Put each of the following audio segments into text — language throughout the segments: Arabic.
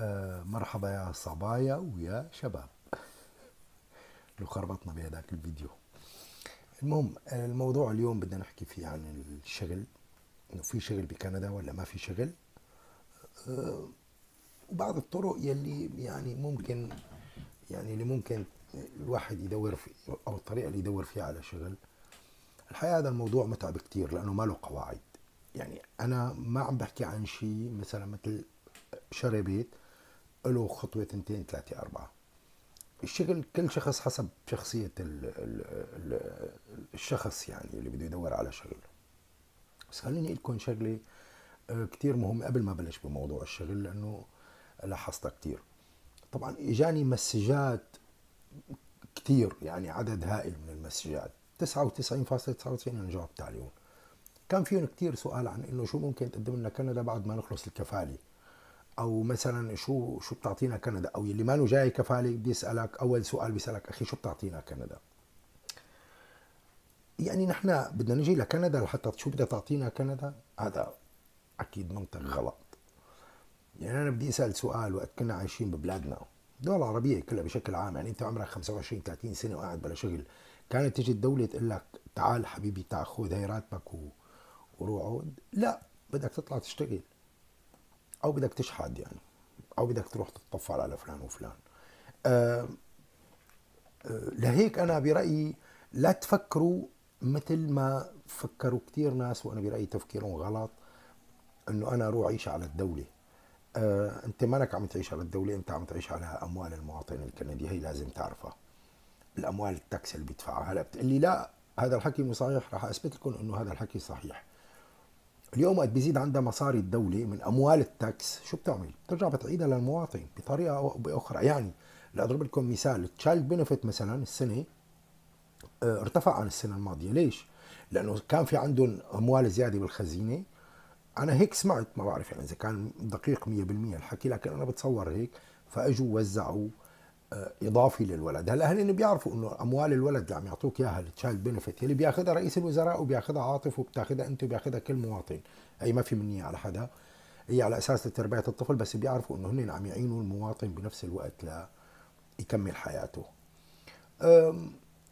آه، مرحبا يا صبايا ويا شباب لو خربطنا بهذاك الفيديو المهم الموضوع اليوم بدنا نحكي فيه عن الشغل انه في شغل بكندا ولا ما في شغل أه وبعض الطرق يلي يعني ممكن يعني اللي ممكن الواحد يدور في او الطريقه اللي يدور فيها على شغل الحقيقه هذا الموضوع متعب كثير لانه ما له قواعد يعني انا ما عم بحكي عن شيء مثلا مثل شري بيت له خطوه تنتين ثلاثه اربعه الشغل كل شخص حسب شخصيه الـ الـ الـ الشخص يعني اللي بده يدور على شغل بس خليني اقول لكم شغله آه، كثير مهم قبل ما بلش بموضوع الشغل لانه لاحظتها كثير طبعا اجاني مسجات كثير يعني عدد هائل من المسجات 99.99 انا جاوبت عليهم كان فيهم كثير سؤال عن انه شو ممكن تقدم لنا كندا بعد ما نخلص الكفاله او مثلا شو شو بتعطينا كندا او اللي له جاي كفاله بيسالك اول سؤال بيسالك اخي شو بتعطينا كندا يعني نحن بدنا نجي لكندا لحتى شو بدها تعطينا كندا هذا اكيد منطق غلط يعني انا بدي اسال سؤال وقت كنا عايشين ببلادنا الدول العربيه كلها بشكل عام يعني انت عمرك 25 30 سنه وقاعد بلا شغل كانت تيجي الدوله تقول لك تعال حبيبي تعال خذ هي راتبك وروح عود لا بدك تطلع تشتغل او بدك تشحد يعني او بدك تروح تتطفل على فلان وفلان آه, آه، لهيك انا برايي لا تفكروا مثل ما فكروا كثير ناس وانا برايي تفكيرهم غلط انه انا اروح اعيش على الدوله آه انت مانك عم تعيش على الدوله انت عم تعيش على اموال المواطن الكندي هي لازم تعرفها الاموال التاكس اللي بيدفعها هلا بتقول لي لا هذا الحكي مو صحيح رح اثبت لكم انه هذا الحكي صحيح اليوم وقت بيزيد عندها مصاري الدولة من أموال التاكس شو بتعمل؟ بترجع بتعيدها للمواطن بطريقة أو بأخرى يعني لأضرب لكم مثال التشايلد بنفيت مثلا السنة آه، ارتفع عن السنة الماضية ليش؟ لأنه كان في عندهم أموال زيادة بالخزينة أنا هيك سمعت ما بعرف يعني إذا كان دقيق 100% الحكي لكن أنا بتصور هيك فأجوا وزعوا اضافي للولد، هلا هن بيعرفوا انه اموال الولد اللي عم يعطوك اياها التشايلد بنفيت اللي بياخذها رئيس الوزراء وبياخذها عاطف وبتاخذها انت وبياخذها كل مواطن، اي ما في منية على حدا، هي على اساس لتربية الطفل بس بيعرفوا انه هن عم يعينوا المواطن بنفس الوقت ليكمل حياته.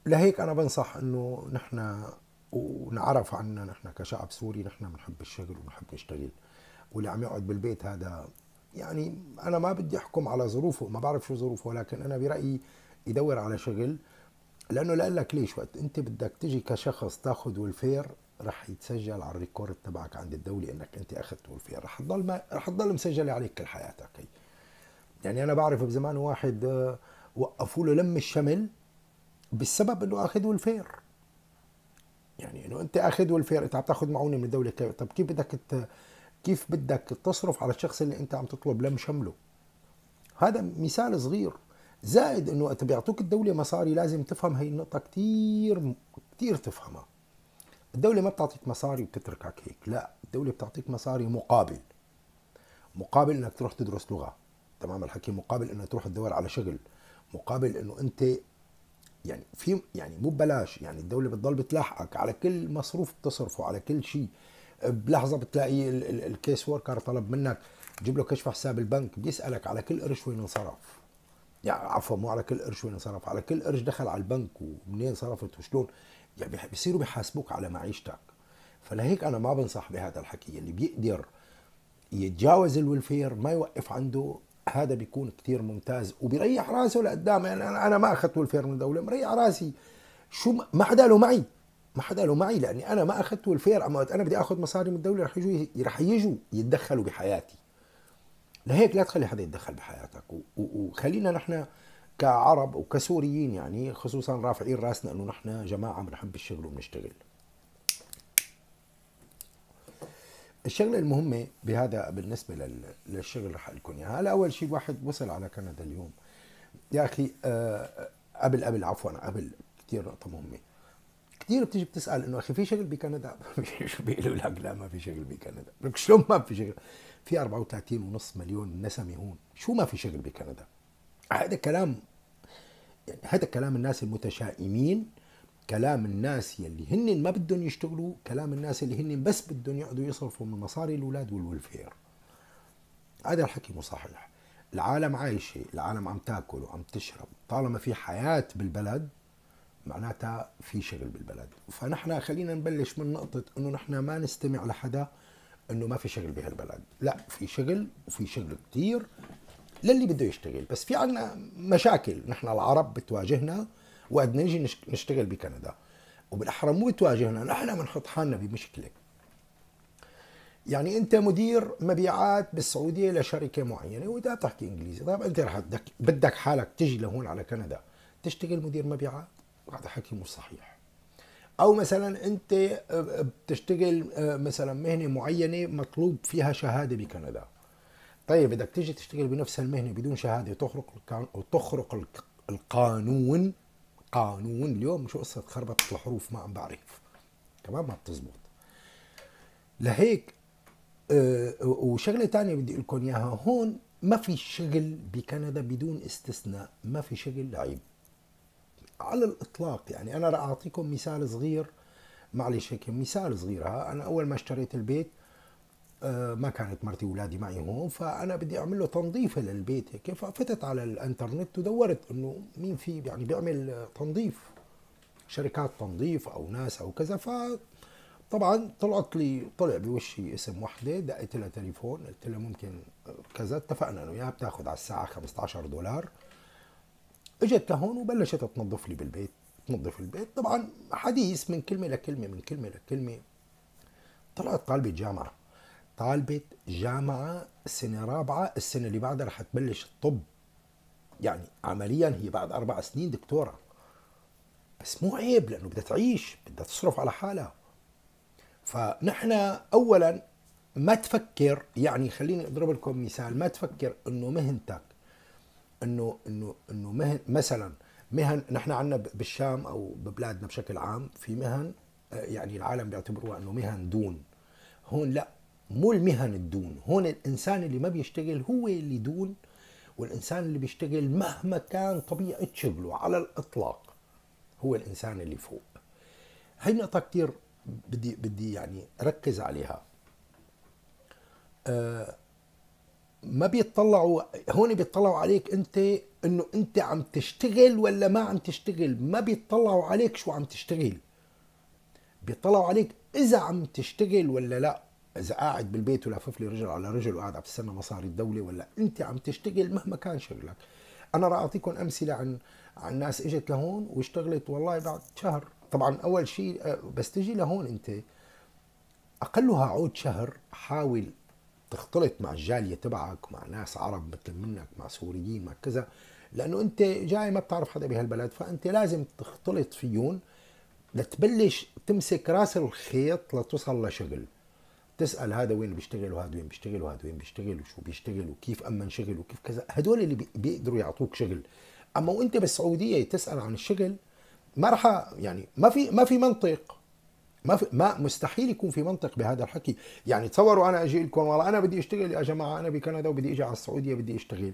لهيك انا بنصح انه نحن ونعرف عنا نحن كشعب سوري نحن بنحب الشغل وبنحب نشتغل واللي عم يقعد بالبيت هذا يعني انا ما بدي احكم على ظروفه ما بعرف شو ظروفه ولكن انا برايي يدور على شغل لانه لا لك ليش وقت انت بدك تجي كشخص تاخذ والفير رح يتسجل على الريكورد تبعك عند الدوله انك انت اخذت والفير رح تضل ما رح تضل مسجله عليك كل حياتك هي. يعني انا بعرف بزمان واحد آه، وقفوا له لم الشمل بالسبب انه اخذ والفير يعني انه انت اخذ والفير انت عم تاخذ معونه من الدوله طب كيف بدك كيف بدك تصرف على الشخص اللي انت عم تطلب لم شمله هذا مثال صغير زائد انه انت بيعطوك الدوله مصاري لازم تفهم هي النقطه كثير كثير تفهمها الدوله ما بتعطيك مصاري وبتتركك هيك لا الدوله بتعطيك مصاري مقابل مقابل انك تروح تدرس لغه تمام الحكي مقابل انك تروح تدور على شغل مقابل انه انت يعني في يعني مو ببلاش يعني الدوله بتضل بتلاحقك على كل مصروف بتصرفه على كل شيء بلحظه بتلاقي الكيس وركر طلب منك جيب له كشف حساب البنك بيسالك على كل قرش وين انصرف يعني عفوا مو على كل قرش وين انصرف على كل قرش دخل على البنك ومنين صرفت وشلون يعني بيصيروا بيحاسبوك على معيشتك فلهيك انا ما بنصح بهذا الحكي اللي بيقدر يتجاوز الولفير ما يوقف عنده هذا بيكون كثير ممتاز وبيريح راسه لقدام يعني انا ما اخذت ولفير من الدوله مريح راسي شو ما حدا له معي ما حدا له معي لاني انا ما اخذته الفير اما انا بدي اخذ مصاري من الدوله رح يجوا رح يجوا يتدخلوا بحياتي لهيك لا تخلي حدا يتدخل بحياتك وخلينا نحن كعرب وكسوريين يعني خصوصا رافعين راسنا انه نحن جماعه بنحب الشغل وبنشتغل الشغلة المهمة بهذا بالنسبة للشغل رح أقول لكم إياها، هلا أول شيء الواحد وصل على كندا اليوم يا أخي آه، قبل قبل عفوا قبل كثير نقطة مهمة كثير بتيجي بتسال انه اخي في شغل بكندا بيقولوا لك لا ما في شغل بكندا لك شلون ما في شغل في 34 ونص مليون نسمه هون شو ما في شغل بكندا هذا كلام يعني هذا كلام الناس المتشائمين كلام الناس يلي هن ما بدهم يشتغلوا كلام الناس اللي هن بس بدهم يقعدوا يصرفوا من مصاري الاولاد والولفير هذا الحكي مو صحيح العالم عايشة العالم عم تاكل وعم تشرب طالما في حياة بالبلد معناتها في شغل بالبلد فنحن خلينا نبلش من نقطة انه نحن ما نستمع لحدا انه ما في شغل بهالبلد لا في شغل وفي شغل كتير للي بده يشتغل بس في عنا مشاكل نحن العرب بتواجهنا وقد نجي نشتغل بكندا وبالاحرى مو بتواجهنا نحن بنحط حالنا بمشكله يعني انت مدير مبيعات بالسعوديه لشركه معينه واذا بتحكي انجليزي طيب انت رح بدك حالك تجي لهون على كندا تشتغل مدير مبيعات هذا حكي مش صحيح او مثلا انت آه، آه، بتشتغل آه، مثلا مهنه معينه مطلوب فيها شهاده بكندا طيب بدك تيجي تشتغل بنفس المهنه بدون شهاده تخرق تخرق القانون قانون اليوم شو قصه خربطت الحروف ما عم بعرف كمان ما بتزبط لهيك أه وشغله تانية بدي اقول لكم اياها هون ما في شغل بكندا بدون استثناء ما في شغل عيب على الاطلاق يعني انا راح اعطيكم مثال صغير معلش هيك مثال صغير ها انا اول ما اشتريت البيت آه، ما كانت مرتي واولادي معي هون فانا بدي اعمل له تنظيف للبيت هيك ففتت على الانترنت ودورت انه مين في يعني بيعمل تنظيف شركات تنظيف او ناس او كذا ف طبعا طلعت لي طلع بوشي اسم وحده دقيت لها تليفون قلت لها ممكن كذا اتفقنا انه يا بتاخذ على الساعه 15 دولار اجت لهون وبلشت تنظف لي بالبيت تنظف البيت طبعا حديث من كلمه لكلمه من كلمه لكلمه طلعت طالبه جامعه طالبه جامعه سنه رابعه السنه اللي بعدها رح تبلش الطب يعني عمليا هي بعد اربع سنين دكتوره بس مو عيب لانه بدها تعيش بدها تصرف على حالها فنحن اولا ما تفكر يعني خليني اضرب لكم مثال ما تفكر انه مهنتك انه انه انه مهن مثلا مهن نحن عندنا بالشام او ببلادنا بشكل عام في مهن آه، يعني العالم بيعتبروها انه مهن دون هون لا مو المهن الدون هون الانسان اللي ما بيشتغل هو اللي دون والانسان اللي بيشتغل مهما كان طبيعه شغله على الاطلاق هو الانسان اللي فوق هي نقطه كثير بدي بدي يعني ركز عليها أه ما بيطلعوا هون بيطلعوا عليك انت انه انت عم تشتغل ولا ما عم تشتغل ما بيطلعوا عليك شو عم تشتغل بيطلعوا عليك اذا عم تشتغل ولا لا اذا قاعد بالبيت ولافف لي رجل على رجل وقاعد عم تستنى مصاري الدوله ولا انت عم تشتغل مهما كان شغلك انا راح اعطيكم امثله عن عن ناس اجت لهون واشتغلت والله بعد شهر طبعا اول شيء آه، بس تجي لهون انت اقلها عود شهر حاول تختلط مع الجالية تبعك مع ناس عرب مثل منك مع سوريين مع كذا لأنه أنت جاي ما بتعرف حدا بهالبلد فأنت لازم تختلط فيهم لتبلش تمسك راس الخيط لتوصل لشغل تسأل هذا وين بيشتغل وهذا وين بيشتغل وهذا وين بيشتغل وشو بيشتغل وكيف أمن شغل وكيف كذا هدول اللي بيقدروا يعطوك شغل أما وأنت بالسعودية تسأل عن الشغل ما رح يعني ما في ما في منطق ما في ما مستحيل يكون في منطق بهذا الحكي يعني تصوروا انا اجي لكم والله انا بدي اشتغل يا جماعه انا بكندا وبدي اجي على السعوديه بدي اشتغل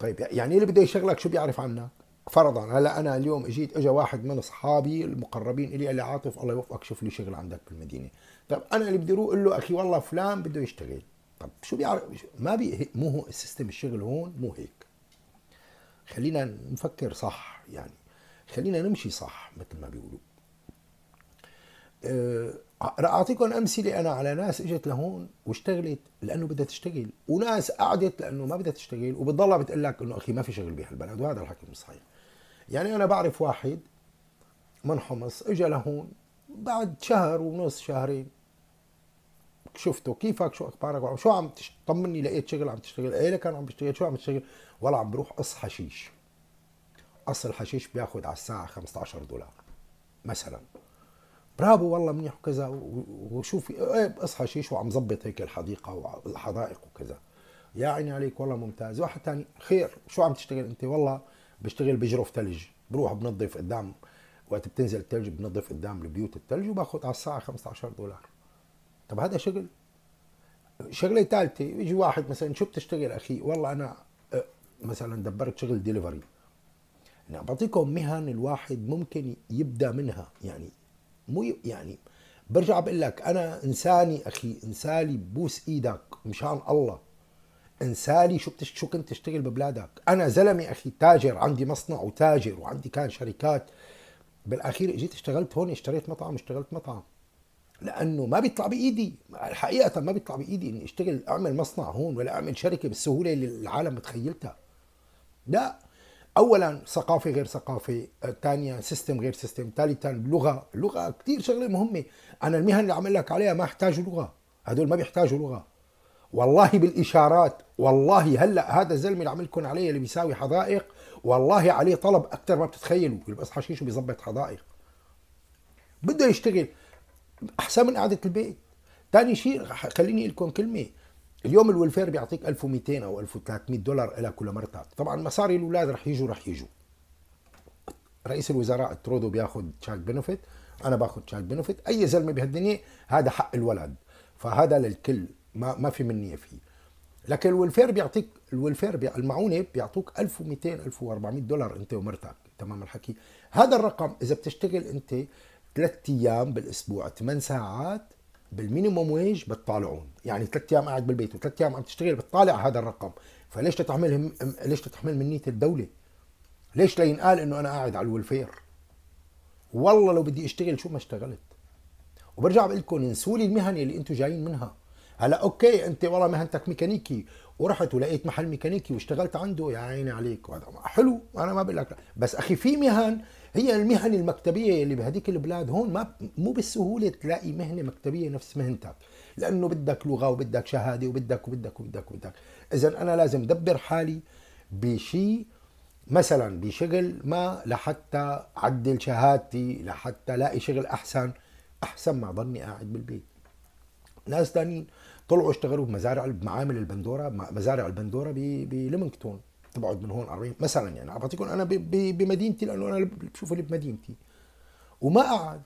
طيب يعني اللي بده يشغلك شو بيعرف عنك فرضا هلا انا اليوم اجيت اجى واحد من اصحابي المقربين الي قال لي عاطف الله يوفقك شوف لي شغل عندك بالمدينه طيب انا اللي بدي اروح اقول له اخي والله فلان بده يشتغل طب شو بيعرف ما بي مو هو السيستم الشغل هون مو هيك خلينا نفكر صح يعني خلينا نمشي صح مثل ما بيقولوا اعطيكم امثله انا على ناس اجت لهون واشتغلت لانه بدها تشتغل وناس قعدت لانه ما بدها تشتغل وبتضلها بتقول لك انه اخي ما في شغل بهالبلد وهذا الحكي مش صحيح يعني انا بعرف واحد من حمص اجى لهون بعد شهر ونص شهرين شفته كيفك شو اخبارك شو عم طمني لقيت شغل عم تشتغل ايه كان عم بشتغل شو عم تشتغل ولا عم بروح قص حشيش قص الحشيش بياخذ على الساعه 15 دولار مثلا برافو والله منيح وكذا وشوف إيه، اصحى شيش وعم ظبط هيك الحديقه والحدائق وكذا يا عيني عليك والله ممتاز واحد ثاني خير شو عم تشتغل انت والله بشتغل بجرف ثلج بروح بنظف قدام وقت بتنزل الثلج بنظف قدام البيوت الثلج وباخذ على الساعه 15 دولار طب هذا شغل شغله ثالثه يجي واحد مثلا شو بتشتغل اخي والله انا إيه، مثلا دبرت شغل ديليفري انا بعطيكم مهن الواحد ممكن يبدا منها يعني مو يعني برجع بقول لك انا انساني اخي انساني بوس ايدك مشان الله انساني شو بتش شو كنت تشتغل ببلادك انا زلمه اخي تاجر عندي مصنع وتاجر وعندي كان شركات بالاخير اجيت اشتغلت هون اشتريت مطعم اشتغلت مطعم لانه ما بيطلع بايدي حقيقه ما بيطلع بايدي اني اشتغل اعمل مصنع هون ولا اعمل شركه بالسهوله اللي العالم متخيلتها لا اولا ثقافه غير ثقافه ثانيا آه، سيستم غير سيستم ثالثا لغه لغه كثير شغله مهمه انا المهن اللي عم لك عليها ما احتاجوا لغه هدول ما بيحتاجوا لغه والله بالاشارات والله هلا هذا الزلمه اللي عم لكم عليه اللي بيساوي حدائق والله عليه طلب اكثر ما بتتخيلوا بيلبس حشيش وبيظبط حدائق بده يشتغل احسن من قعده البيت ثاني شيء خليني لكم كلمه اليوم الولفير بيعطيك 1200 او 1300 دولار لك ولمرتك طبعا مصاري الاولاد رح يجوا رح يجوا رئيس الوزراء ترودو بياخذ تشايلد بنفيت انا باخذ تشايلد بنفيت اي زلمه بهالدنيا هذا حق الولد فهذا للكل ما ما في منية فيه لكن الولفير بيعطيك الولفير بي... المعونه بيعطوك 1200 1400 دولار انت ومرتك تمام الحكي هذا الرقم اذا بتشتغل انت ثلاث ايام بالاسبوع ثمان ساعات بالمينيموم ويج بتطالعون يعني ثلاث ايام قاعد بالبيت وثلاث ايام عم تشتغل بتطالع هذا الرقم فليش تتحمل ليش تتحمل منيه الدوله ليش لينقال انه انا قاعد على الولفير؟ والله لو بدي اشتغل شو ما اشتغلت وبرجع بقول لكم انسوا لي المهنه اللي انتم جايين منها هلا اوكي انت والله مهنتك ميكانيكي ورحت ولقيت محل ميكانيكي واشتغلت عنده يا عيني عليك وهذا حلو انا ما بقول لك بس اخي في مهن هي المهن المكتبيه اللي بهذيك البلاد هون ما مو بالسهوله تلاقي مهنه مكتبيه نفس مهنتك لانه بدك لغه وبدك شهاده وبدك وبدك وبدك وبدك اذا انا لازم دبر حالي بشيء مثلا بشغل ما لحتى عدل شهادتي لحتى لاقي شغل احسن احسن ما ضلني قاعد بالبيت ناس ثانيين طلعوا اشتغلوا بمزارع بمعامل البندوره مزارع البندوره بلمنكتون تبعد من هون 40 مثلا يعني عم بعطيكم انا بمدينتي لانه انا بشوف اللي بمدينتي وما قعد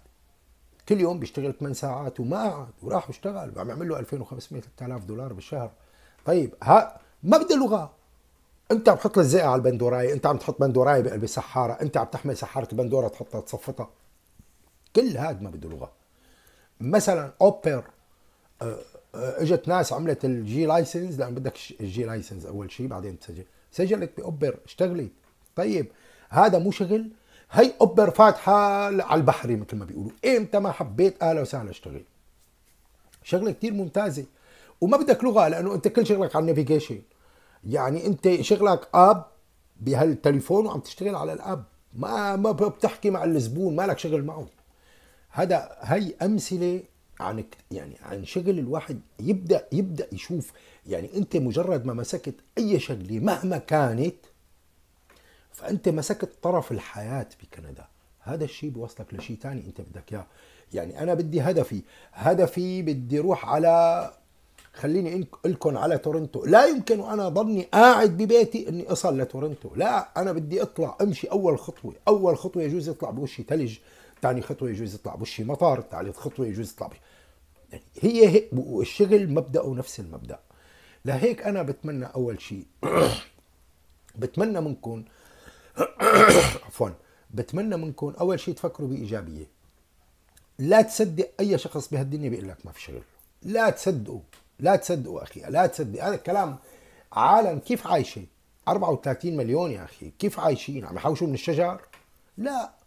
كل يوم بيشتغل 8 ساعات وما قعد وراح واشتغل وعم يعمل له 2500 3000 دولار بالشهر طيب ها ما بدي لغه انت عم تحط الزقه على البندورايه انت عم تحط بندورايه بقلب السحاره انت عم تحمل سحاره البندوره تحطها تصفطها كل هاد ما بده لغه مثلا اوبر آه، آه، اجت ناس عملت الجي لايسنس لان بدك الجي لايسنس اول شيء بعدين تسجل سجلت باوبر اشتغلت طيب هذا مو شغل هي اوبر فاتحه على البحر مثل ما بيقولوا امتى ما حبيت اهلا وسهلا اشتغل شغله كثير ممتازه وما بدك لغه لانه انت كل شغلك على النافيجيشن يعني انت شغلك اب بهالتليفون وعم تشتغل على الاب ما ما بتحكي مع الزبون مالك شغل معه هذا هي امثله عن يعني عن شغل الواحد يبدا يبدا يشوف يعني انت مجرد ما مسكت اي شغله مهما كانت فانت مسكت طرف الحياه بكندا هذا الشيء بوصلك لشيء ثاني انت بدك اياه يعني انا بدي هدفي هدفي بدي اروح على خليني لكم على تورنتو لا يمكن انا ضلني قاعد ببيتي اني اصل لتورنتو لا انا بدي اطلع امشي اول خطوه اول خطوه يجوز يطلع بوشي ثلج ثاني خطوه يجوز يطلع بوشي مطار ثالث خطوه يجوز يطلع بشي. يعني هي هيك والشغل مبداه نفس المبدا لهيك انا بتمنى اول شيء بتمنى منكم عفوا بتمنى منكم اول شيء تفكروا بايجابيه لا تصدق اي شخص بهالدنيا بيقول لك ما في شغل لا تصدقوا لا تصدقوا اخي لا تصدق هذا الكلام عالم كيف عايشه 34 مليون يا اخي كيف عايشين عم يحوشوا من الشجر لا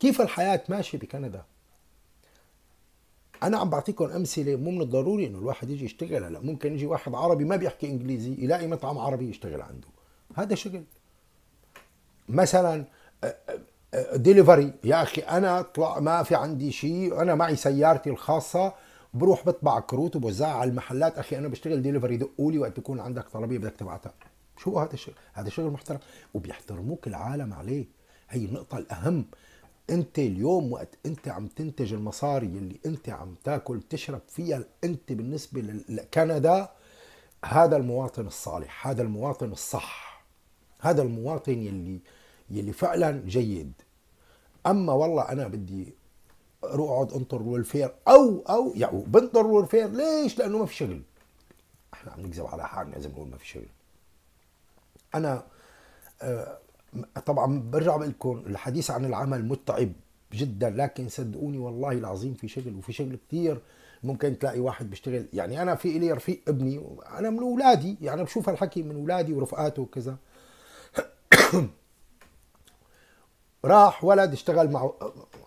كيف الحياة ماشية بكندا أنا عم بعطيكم أمثلة مو من الضروري إنه الواحد يجي يشتغل هلا ممكن يجي واحد عربي ما بيحكي إنجليزي يلاقي مطعم عربي يشتغل عنده هذا شغل مثلا ديليفري يا أخي أنا طلع ما في عندي شيء أنا معي سيارتي الخاصة بروح بطبع كروت وبوزعها على المحلات اخي انا بشتغل ديليفري دقولي وقت بيكون عندك طلبيه بدك تبعتها شو هذا الشغل هذا شغل محترم وبيحترموك العالم عليه هي النقطة الأهم انت اليوم وقت انت عم تنتج المصاري اللي انت عم تاكل تشرب فيها انت بالنسبه لكندا هذا المواطن الصالح هذا المواطن الصح هذا المواطن يلي يلي فعلا جيد اما والله انا بدي روح اقعد انطر والفير او او يعني بنطر والفير ليش؟ لانه ما في شغل احنا عم نكذب على حالنا اذا بنقول ما في شغل انا آه، طبعا برجع بقول لكم الحديث عن العمل متعب جدا لكن صدقوني والله العظيم في شغل وفي شغل كثير ممكن تلاقي واحد بيشتغل يعني انا في الي رفيق ابني انا من اولادي يعني بشوف هالحكي من اولادي ورفقاته وكذا راح ولد اشتغل مع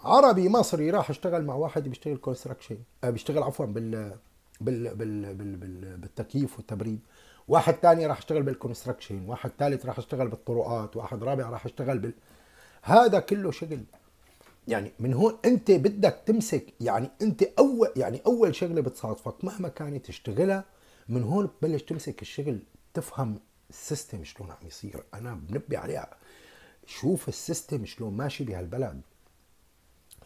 عربي مصري راح اشتغل مع واحد بيشتغل كونستراكشن آه، بيشتغل عفوا بال بال بال بال بال بالتكييف والتبريد واحد ثاني راح يشتغل بالكونستراكشن واحد ثالث راح يشتغل بالطرقات واحد رابع راح يشتغل بال هذا كله شغل يعني من هون انت بدك تمسك يعني انت اول يعني اول شغله بتصادفك مهما كانت تشتغلها من هون بتبلش تمسك الشغل تفهم السيستم شلون عم يصير انا بنبي عليها شوف السيستم شلون ماشي بهالبلد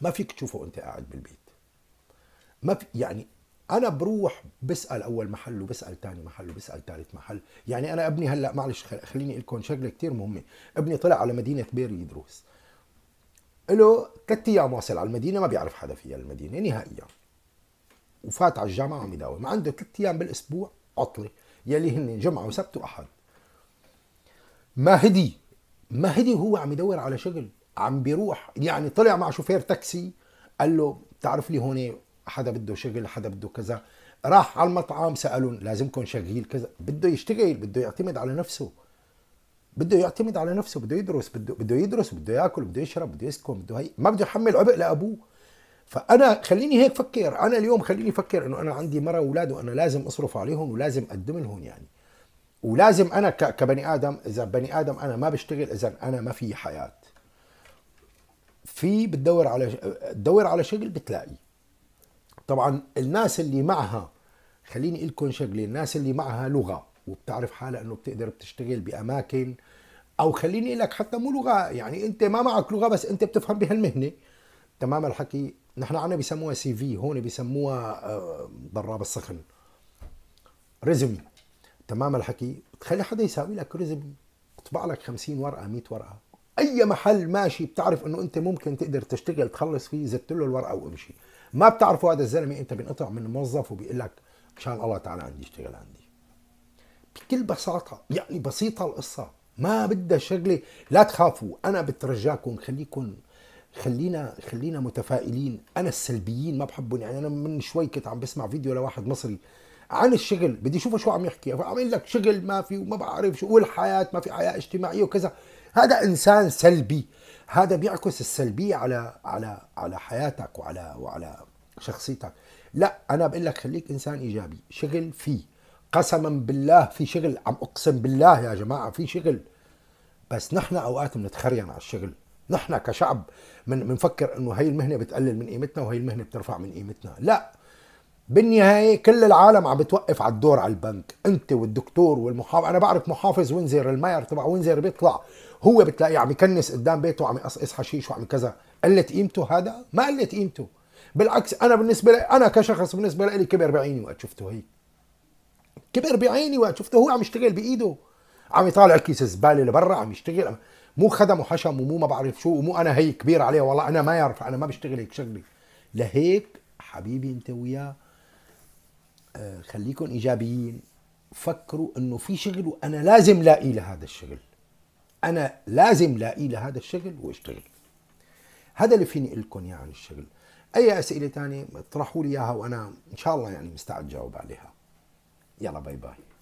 ما فيك تشوفه انت قاعد بالبيت ما في يعني انا بروح بسال اول محل وبسال ثاني محل وبسال ثالث محل يعني انا ابني هلا معلش خليني اقول لكم شغله كثير مهمه ابني طلع على مدينه بيري يدرس له ثلاث ايام واصل على المدينه ما بيعرف حدا فيها المدينه نهائيا وفات على الجامعه عم يداوم عنده ثلاث ايام بالاسبوع عطله يلي هن جمعه وسبت واحد ما هدي ما هدي وهو عم يدور على شغل عم بيروح يعني طلع مع شوفير تاكسي قال له بتعرف لي هون حدا بده شغل حدا بده كذا راح على المطعم سالون لازمكم شغيل كذا بده يشتغل بده يعتمد على نفسه بده يعتمد على نفسه بده يدرس بده بده يدرس بده ياكل بده يشرب بده يسكن بده هي ما بده يحمل عبء لابوه فانا خليني هيك فكر انا اليوم خليني افكر انه انا عندي مره واولاد وانا لازم اصرف عليهم ولازم اقدم لهم يعني ولازم انا كبني ادم اذا بني ادم انا ما بشتغل اذا انا ما في حياه في بتدور على تدور على شغل بتلاقي طبعا الناس اللي معها خليني اقول لكم شغله الناس اللي معها لغه وبتعرف حالها انه بتقدر بتشتغل باماكن او خليني اقول لك حتى مو لغه يعني انت ما معك لغه بس انت بتفهم بهالمهنه تمام الحكي نحن عنا بسموها سي في هون بسموها آه، ضراب السخن ريزومي تمام الحكي تخلي حدا يساوي لك ريزمي طبع لك 50 ورقه 100 ورقه اي محل ماشي بتعرف انه انت ممكن تقدر تشتغل تخلص فيه زدت له الورقه وامشي ما بتعرفوا هذا الزلمه انت بينقطع من موظف وبيقول لك مشان الله تعالى عندي اشتغل عندي بكل بساطه يعني بسيطه القصه ما بدها شغله لا تخافوا انا بترجاكم خليكم خلينا خلينا متفائلين انا السلبيين ما بحبهم يعني انا من شوي كنت عم بسمع فيديو لواحد مصري عن الشغل بدي اشوفه شو عم يحكي عم يقول لك شغل ما في وما بعرف شو والحياه ما في حياه اجتماعيه وكذا هذا انسان سلبي هذا بيعكس السلبيه على على على حياتك وعلى وعلى شخصيتك لا انا بقول لك خليك انسان ايجابي شغل فيه قسما بالله في شغل عم اقسم بالله يا جماعه في شغل بس نحن اوقات بنتخرين على الشغل نحن كشعب بنفكر من انه هي المهنه بتقلل من قيمتنا وهي المهنه بترفع من قيمتنا لا بالنهايه كل العالم عم بتوقف على الدور على البنك انت والدكتور والمحافظ انا بعرف محافظ وينزر الماير تبع وينزر بيطلع هو بتلاقيه عم يكنس قدام بيته وعم يقصقص حشيش وعم كذا قلت قيمته هذا ما قلت قيمته بالعكس انا بالنسبه لي انا كشخص بالنسبه لي كبر بعيني وقت شفته هيك كبر بعيني وقت شفته هو عم يشتغل بايده عم يطالع كيس الزباله لبرا عم يشتغل مو خدم وحشم ومو ما بعرف شو ومو انا هي كبير عليه والله انا ما يعرف انا ما بشتغل هيك شغلي لهيك حبيبي انت وياه آه، خليكم ايجابيين فكروا انه في شغل وانا لازم لاقي إيه لهذا الشغل انا لازم لاقي إيه لهذا الشغل واشتغل هذا اللي فيني اقول لكم اياه عن الشغل اي اسئله ثانيه اطرحوا لي اياها وانا ان شاء الله يعني مستعد جاوب عليها يلا باي باي